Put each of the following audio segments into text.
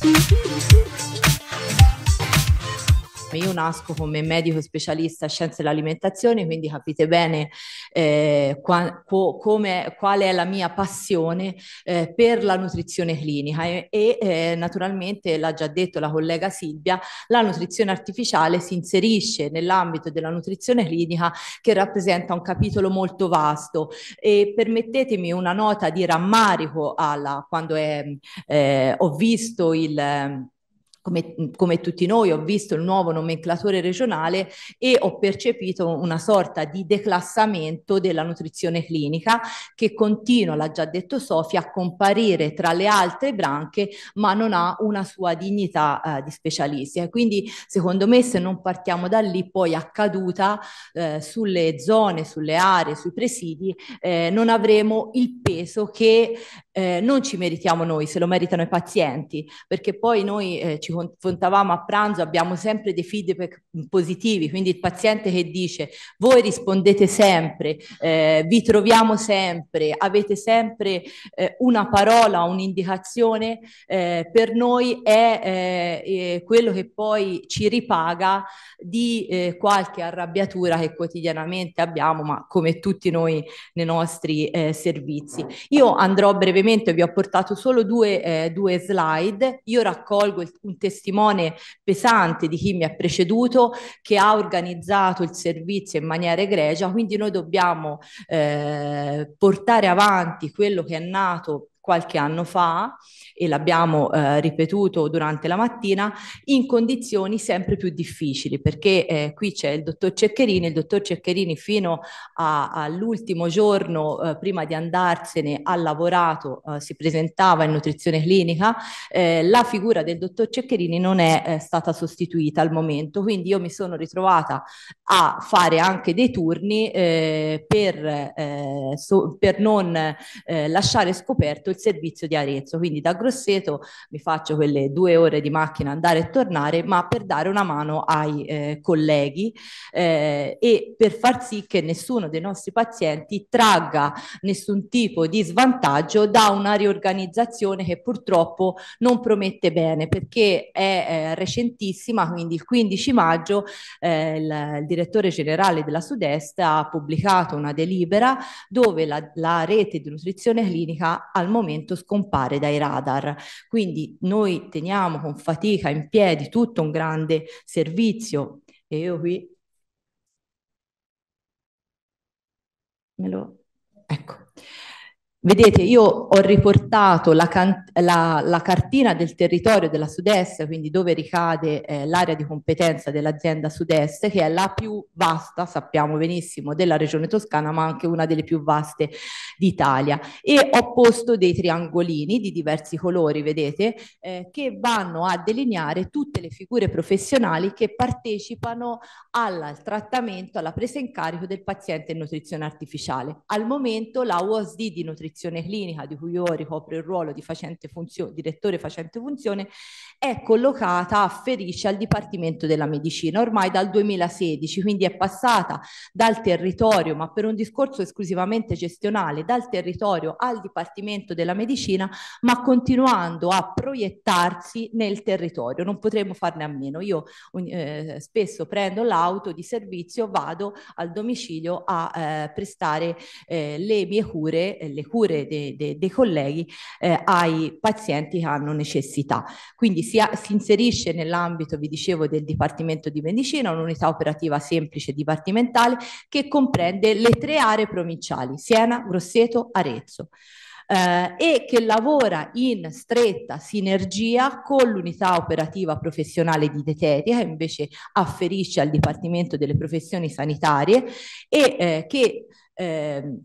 Thank you. Cioè, io nasco come medico specialista in scienze dell'alimentazione, quindi capite bene eh, qua, co, come, qual è la mia passione eh, per la nutrizione clinica e, e eh, naturalmente, l'ha già detto la collega Silvia, la nutrizione artificiale si inserisce nell'ambito della nutrizione clinica che rappresenta un capitolo molto vasto e permettetemi una nota di rammarico alla, quando è, eh, ho visto il Eh, come, come, tutti noi ho visto il nuovo nomenclatore regionale e ho percepito una sorta di declassamento della nutrizione clinica che continua, l'ha già detto Sofia, a comparire tra le altre branche ma non ha una sua dignità eh, di specialistica. Quindi secondo me se non partiamo da lì poi accaduta eh, sulle zone, sulle aree, sui presidi eh, non avremo il peso che eh, non ci meritiamo noi, se lo meritano i pazienti, perché poi noi eh, ci confrontavamo a pranzo, abbiamo sempre dei feedback positivi, quindi il paziente che dice voi rispondete sempre, eh, vi troviamo sempre, avete sempre eh, una parola, un'indicazione, eh, per noi è eh, quello che poi ci ripaga di qualche arrabbiatura che quotidianamente abbiamo, ma come tutti noi nei nostri servizi. Io andrò brevemente semplicemente vi ho portato solo due, eh, due slide. Io raccolgo il, un testimone pesante di chi mi ha preceduto che ha organizzato il servizio in maniera egregia, quindi noi dobbiamo eh, portare avanti quello che è nato qualche anno fa, e l'abbiamo eh, ripetuto durante la mattina, in condizioni sempre più difficili, perché eh, qui c'è il dottor Ceccherini, il dottor Ceccherini fino all'ultimo giorno eh, prima di andarsene ha lavorato, eh, si presentava in nutrizione clinica, eh, la figura del dottor Ceccherini non è eh, stata sostituita al momento, quindi io mi sono ritrovata a fare anche dei turni per, so, per, non lasciare scoperto il il servizio di Arezzo, quindi da Grosseto mi faccio quelle due ore di macchina andare e tornare, ma per dare una mano ai eh, colleghi eh, e per far sì che nessuno dei nostri pazienti tragga nessun tipo di svantaggio da una riorganizzazione che purtroppo non promette bene perché è eh, recentissima, quindi il 15 maggio eh, il, il, direttore generale della Sud-Est ha pubblicato una delibera dove la, la rete di nutrizione clinica al momento momento scompare dai radar. Quindi noi teniamo con fatica in piedi tutto un grande servizio e io qui me lo ecco Vedete, io ho riportato la, la, la cartina del territorio della sud-est, quindi dove ricade eh, l'area di competenza dell'azienda sud-est, che è la più vasta, sappiamo benissimo, della regione toscana, ma anche una delle più vaste d'Italia. E ho posto dei triangolini di diversi colori, vedete, eh, che vanno a delineare tutte le figure professionali che partecipano al trattamento, alla presa in carico del paziente in nutrizione artificiale. Al momento la USD di nutrizione nutrizione clinica, di cui io ricopro il ruolo di facente funzione, direttore facente funzione, è collocata a Ferice al Dipartimento della Medicina ormai dal 2016, quindi è passata dal territorio, ma per un discorso esclusivamente gestionale, dal territorio al Dipartimento della Medicina, ma continuando a proiettarsi nel territorio. Non potremmo farne a meno. Io eh, spesso prendo l'auto di servizio, vado al domicilio a eh, prestare eh, le mie cure, eh, le cure cure dei, dei, dei colleghi eh, ai pazienti che hanno necessità. Quindi si, ha, si inserisce nell'ambito, vi dicevo, del Dipartimento di Medicina un'unità operativa semplice dipartimentale che comprende le tre aree provinciali, Siena, Grosseto, Arezzo. Eh, e che lavora in stretta sinergia con l'unità operativa professionale di Deteria, che invece afferisce al Dipartimento delle Professioni Sanitarie e eh, che eh,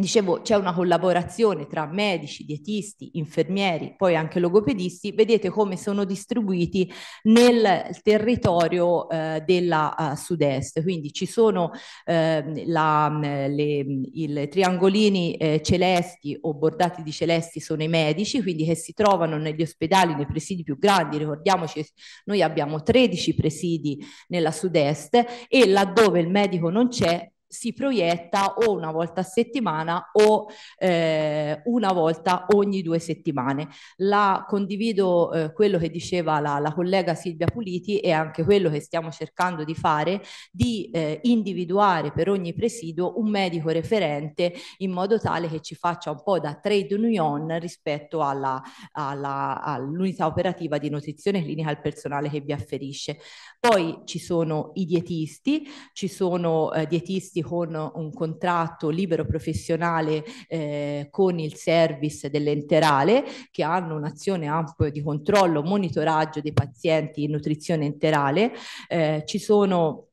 dicevo c'è una collaborazione tra medici, dietisti, infermieri, poi anche logopedisti, vedete come sono distribuiti nel territorio eh, della uh, sud-est, quindi ci sono eh, la, mm, le, il triangolini eh, celesti o bordati di celesti sono i medici, quindi che si trovano negli ospedali, nei presidi più grandi, ricordiamoci noi abbiamo 13 presidi nella sud-est e laddove il medico non c'è si proietta o una volta a settimana o eh, una volta ogni due settimane. La condivido eh, quello che diceva la, la, collega Silvia Puliti e anche quello che stiamo cercando di fare, di eh, individuare per ogni presidio un medico referente in modo tale che ci faccia un po' da trade union rispetto all'unità operativa di nutrizione clinica al personale che vi afferisce. Poi ci sono i dietisti, ci sono eh, dietisti professionisti con un contratto libero professionale eh, con il service dell'enterale che hanno un'azione ampia di controllo, monitoraggio dei pazienti in nutrizione enterale. Eh, ci sono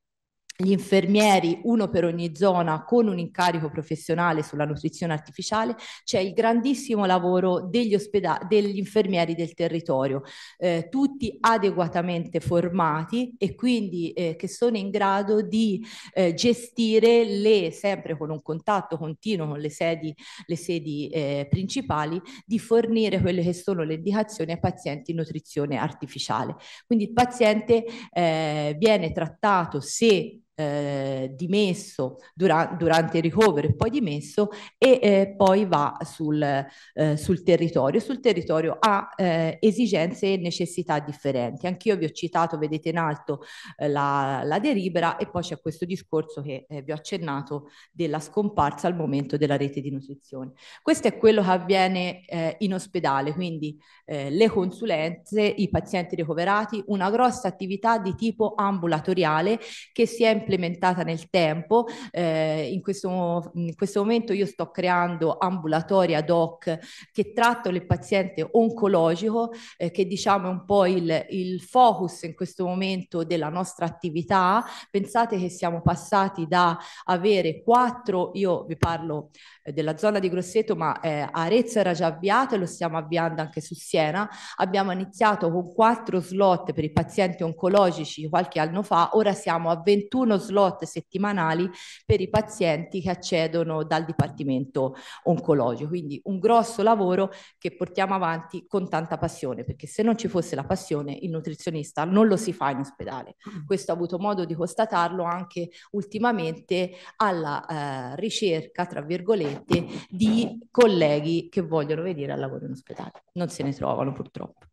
gli infermieri, uno per ogni zona, con un incarico professionale sulla nutrizione artificiale, c'è il grandissimo lavoro degli, ospedali, degli infermieri del territorio, eh, tutti adeguatamente formati e quindi eh, che sono in grado di eh, gestire le, sempre con un contatto continuo con le sedi, le sedi eh, principali, di fornire quelle che sono le indicazioni ai pazienti in nutrizione artificiale. Quindi il paziente eh, viene trattato se eh, dimesso dura durante il ricovero e poi dimesso e eh, poi va sul, eh, sul territorio. Sul territorio ha eh, esigenze e necessità differenti. Anch'io vi ho citato, vedete in alto eh, la, la delibera e poi c'è questo discorso che eh, vi ho accennato della scomparsa al momento della rete di nutrizione. Questo è quello che avviene eh, in ospedale, quindi eh, le consulenze, i pazienti ricoverati, una grossa attività di tipo ambulatoriale che si è implementata nel tempo. Eh, in, questo, in, questo, momento io sto creando ambulatori ad hoc che trattano il paziente oncologico, eh, che diciamo è un po' il, il focus in questo momento della nostra attività. Pensate che siamo passati da avere quattro, io vi parlo eh, della zona di Grosseto, ma eh, Arezzo era già avviato e lo stiamo avviando anche su Siena. Abbiamo iniziato con quattro slot per i pazienti oncologici qualche anno fa, ora siamo a 21 meno slot settimanali per i pazienti che accedono dal Dipartimento Oncologico. Quindi un grosso lavoro che portiamo avanti con tanta passione, perché se non ci fosse la passione il nutrizionista non lo si fa in ospedale. Mm. Questo ho avuto modo di constatarlo anche ultimamente alla eh, ricerca, tra virgolette, di colleghi che vogliono venire al lavoro in ospedale. Non se ne trovano purtroppo.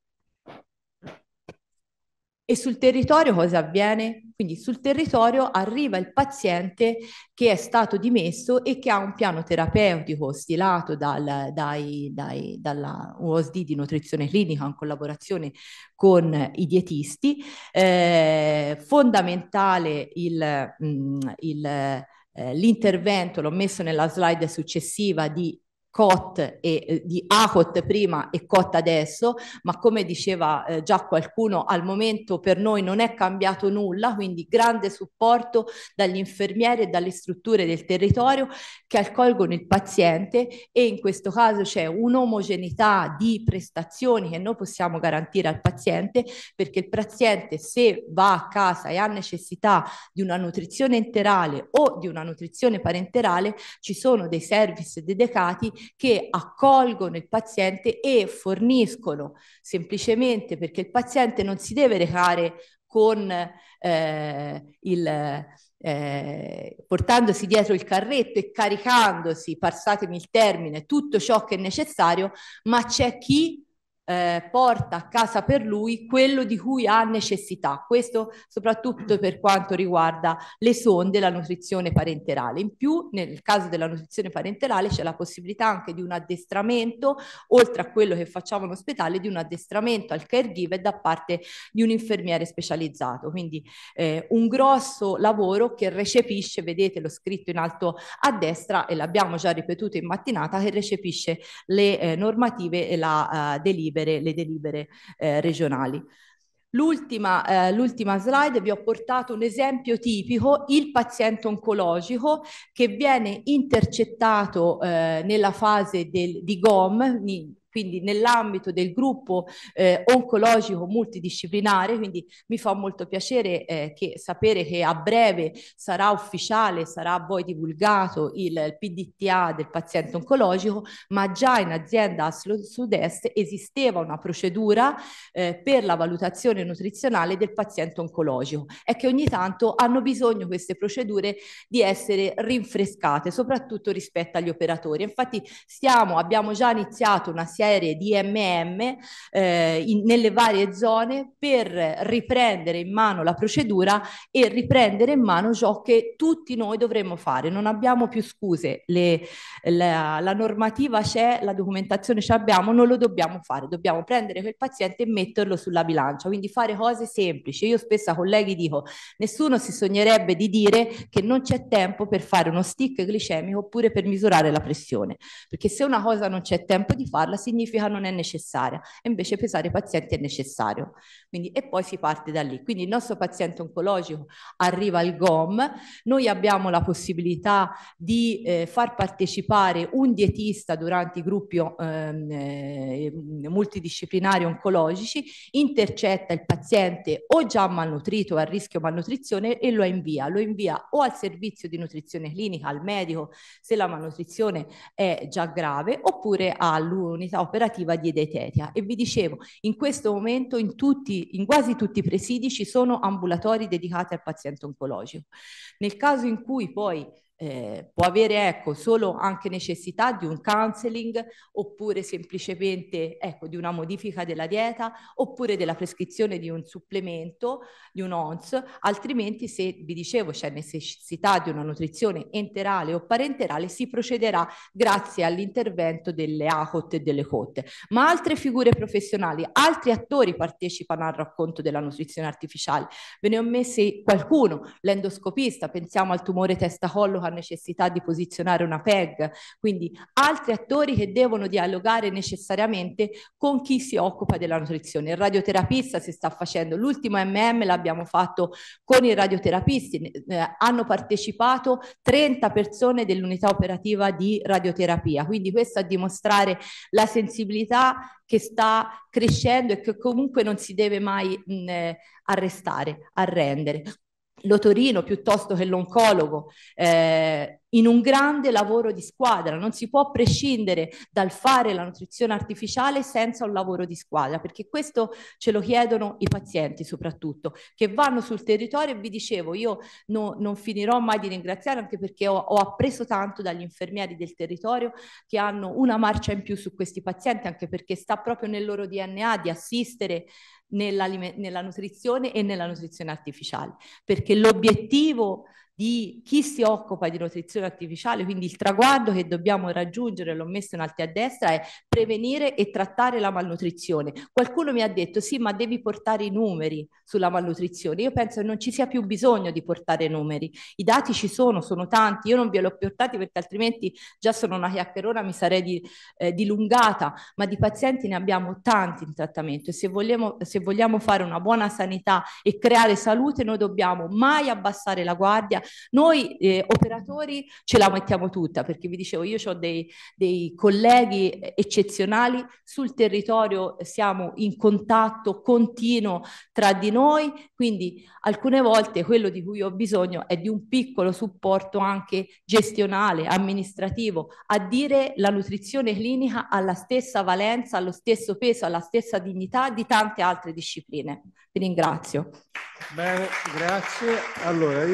E sul territorio cosa avviene? Quindi sul territorio arriva il paziente che è stato dimesso e che ha un piano terapeutico stilato dal, dai, dai, dalla USD di nutrizione clinica in collaborazione con i dietisti. Eh, fondamentale il, mh, mm, il eh, l'intervento, l'ho messo nella slide successiva, di COT e eh, di ACOT prima e COT adesso, ma come diceva eh, già qualcuno al momento per noi non è cambiato nulla, quindi grande supporto dagli infermieri e dalle strutture del territorio che accolgono il paziente e in questo caso c'è un'omogeneità di prestazioni che noi possiamo garantire al paziente perché il paziente se va a casa e ha necessità di una nutrizione interale o di una nutrizione parenterale ci sono dei service dedicati che accolgono il paziente e forniscono semplicemente perché il paziente non si deve recare con eh, il eh, portandosi dietro il carretto e caricandosi, passatemi il termine, tutto ciò che è necessario, ma c'è chi eh, porta a casa per lui quello di cui ha necessità, questo soprattutto per quanto riguarda le sonde e la nutrizione parenterale. In più, nel caso della nutrizione parenterale c'è la possibilità anche di un addestramento, oltre a quello che facciamo in ospedale, di un addestramento al caregiver da parte di un infermiere specializzato. Quindi eh, un grosso lavoro che recepisce, vedete l'ho scritto in alto a destra e l'abbiamo già ripetuto in mattinata, che recepisce le eh, normative e la eh, delibera delibere, le delibere eh, regionali. L'ultima, eh, l'ultima, slide vi ho portato un esempio tipico, il paziente oncologico che viene intercettato eh, nella fase del, di GOM, quindi nell'ambito del gruppo eh, oncologico multidisciplinare, quindi mi fa molto piacere eh, che sapere che a breve sarà ufficiale, sarà poi divulgato il PDTA del paziente oncologico, ma già in azienda Aslo Sud-Est esisteva una procedura eh, per la valutazione nutrizionale del paziente oncologico. È che ogni tanto hanno bisogno queste procedure di essere rinfrescate, soprattutto rispetto agli operatori. Infatti stiamo, abbiamo già iniziato una serie forze di MM eh, in, nelle varie zone per riprendere in mano la procedura e riprendere in mano ciò che tutti noi dovremmo fare. Non abbiamo più scuse, le, la, la normativa c'è, la documentazione ce l'abbiamo, non lo dobbiamo fare, dobbiamo prendere quel paziente e metterlo sulla bilancia, quindi fare cose semplici. Io spesso a colleghi dico, nessuno si sognerebbe di dire che non c'è tempo per fare uno stick glicemico oppure per misurare la pressione, perché se una cosa non c'è tempo di farla si significa non è necessaria, invece pesare i pazienti è necessario. Quindi, e poi si parte da lì. Quindi il nostro paziente oncologico arriva al GOM, noi abbiamo la possibilità di eh, far partecipare un dietista durante i gruppi ehm, eh, multidisciplinari oncologici, intercetta il paziente o già malnutrito, a rischio malnutrizione e lo invia, lo invia o al servizio di nutrizione clinica, al medico se la malnutrizione è già grave, oppure all'unità operativa di dietetica. E vi dicevo, in questo momento in, tutti, in quasi tutti i presidi ci sono ambulatori dedicati al paziente oncologico. Nel caso in cui poi eh, può avere ecco, solo anche necessità di un counseling oppure semplicemente ecco, di una modifica della dieta oppure della prescrizione di un supplemento, di un ONS, altrimenti se vi dicevo c'è necessità di una nutrizione enterale o parenterale si procederà grazie all'intervento delle ACOT e delle COT. Ma altre figure professionali, altri attori partecipano al racconto della nutrizione artificiale. Ve ne ho messi qualcuno, l'endoscopista, pensiamo al tumore testa-collo necessità di posizionare una PEG, quindi altri attori che devono dialogare necessariamente con chi si occupa della nutrizione. Il radioterapista si sta facendo, l'ultimo MM l'abbiamo fatto con i radioterapisti, eh, hanno partecipato 30 persone dell'unità operativa di radioterapia, quindi questo a dimostrare la sensibilità che sta crescendo e che comunque non si deve mai mh, eh, arrestare, arrendere l'otorino piuttosto che l'oncologo eh, in un grande lavoro di squadra, non si può prescindere dal fare la nutrizione artificiale senza un lavoro di squadra, perché questo ce lo chiedono i pazienti soprattutto, che vanno sul territorio e vi dicevo, io no, non finirò mai di ringraziare anche perché ho, ho, appreso tanto dagli infermieri del territorio che hanno una marcia in più su questi pazienti, anche perché sta proprio nel loro DNA di assistere nella, nella nutrizione e nella nutrizione artificiale, perché l'obiettivo di chi si occupa di nutrizione artificiale, quindi il traguardo che dobbiamo raggiungere, l'ho messo in alto a destra, è prevenire e trattare la malnutrizione. Qualcuno mi ha detto sì, ma devi portare i numeri sulla malnutrizione. Io penso che non ci sia più bisogno di portare numeri. I dati ci sono, sono tanti, io non ve li ho portati perché altrimenti già sono una chiacchierona, mi sarei di, eh, dilungata, ma di pazienti ne abbiamo tanti in trattamento e se vogliamo, se vogliamo fare una buona sanità e creare salute noi dobbiamo mai abbassare la guardia noi eh, operatori ce la mettiamo tutta, perché vi dicevo io ho dei, dei colleghi eccezionali, sul territorio siamo in contatto continuo tra di noi, quindi alcune volte quello di cui ho bisogno è di un piccolo supporto anche gestionale, amministrativo, a dire la nutrizione clinica ha la stessa valenza, allo stesso peso, alla stessa dignità di tante altre discipline. Vi ringrazio. Bene, grazie. Allora, io...